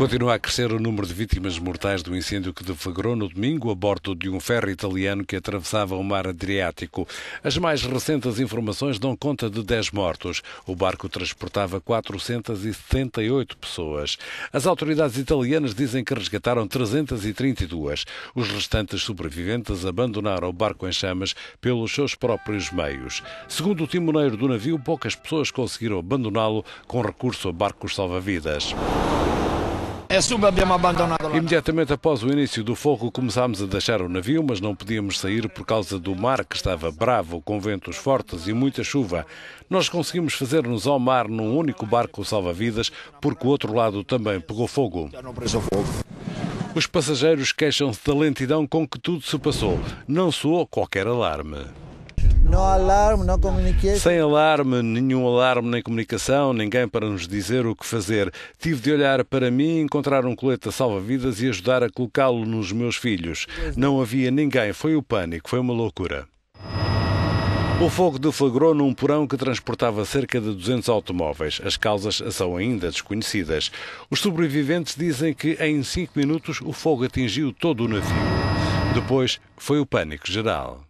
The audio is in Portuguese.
Continua a crescer o número de vítimas mortais do incêndio que deflagrou no domingo a bordo de um ferro italiano que atravessava o mar Adriático. As mais recentes informações dão conta de 10 mortos. O barco transportava 478 pessoas. As autoridades italianas dizem que resgataram 332. Os restantes sobreviventes abandonaram o barco em chamas pelos seus próprios meios. Segundo o timoneiro do navio, poucas pessoas conseguiram abandoná-lo com recurso a barcos salva-vidas é, é um abandonado Imediatamente após o início do fogo, começámos a deixar o navio, mas não podíamos sair por causa do mar que estava bravo, com ventos fortes e muita chuva. Nós conseguimos fazer-nos ao mar num único barco salva-vidas, porque o outro lado também pegou fogo. Os passageiros queixam-se da lentidão com que tudo se passou. Não soou qualquer alarme. Não há alarme, não comuniquei. Sem alarme, nenhum alarme nem comunicação, ninguém para nos dizer o que fazer. Tive de olhar para mim, encontrar um colete a salva-vidas e ajudar a colocá-lo nos meus filhos. Não havia ninguém, foi o pânico, foi uma loucura. O fogo deflagrou num porão que transportava cerca de 200 automóveis. As causas são ainda desconhecidas. Os sobreviventes dizem que em 5 minutos o fogo atingiu todo o navio. Depois foi o pânico geral.